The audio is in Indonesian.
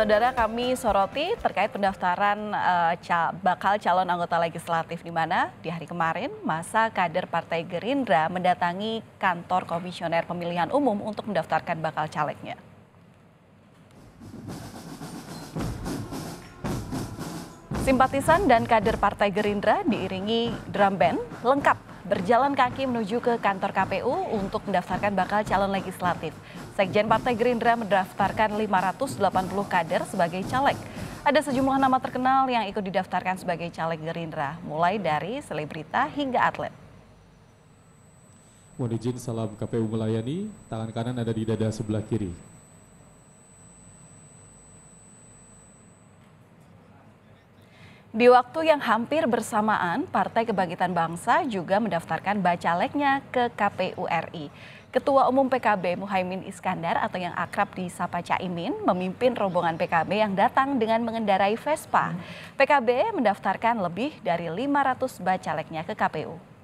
Saudara kami soroti terkait pendaftaran uh, ca bakal calon anggota legislatif di mana di hari kemarin masa kader Partai Gerindra mendatangi kantor Komisioner Pemilihan Umum untuk mendaftarkan bakal calegnya. Simpatisan dan kader Partai Gerindra diiringi drum band lengkap berjalan kaki menuju ke kantor KPU untuk mendaftarkan bakal calon legislatif. Sekjen Partai Gerindra mendaftarkan 580 kader sebagai caleg. Ada sejumlah nama terkenal yang ikut didaftarkan sebagai caleg Gerindra, mulai dari selebrita hingga atlet. Mohon izin salam KPU melayani, tangan kanan ada di dada sebelah kiri. Di waktu yang hampir bersamaan, Partai Kebangkitan Bangsa juga mendaftarkan bacaleknya ke KPU RI. Ketua Umum PKB Muhaimin Iskandar atau yang akrab disapa Caimin memimpin rombongan PKB yang datang dengan mengendarai Vespa. PKB mendaftarkan lebih dari 500 bacaleknya ke KPU.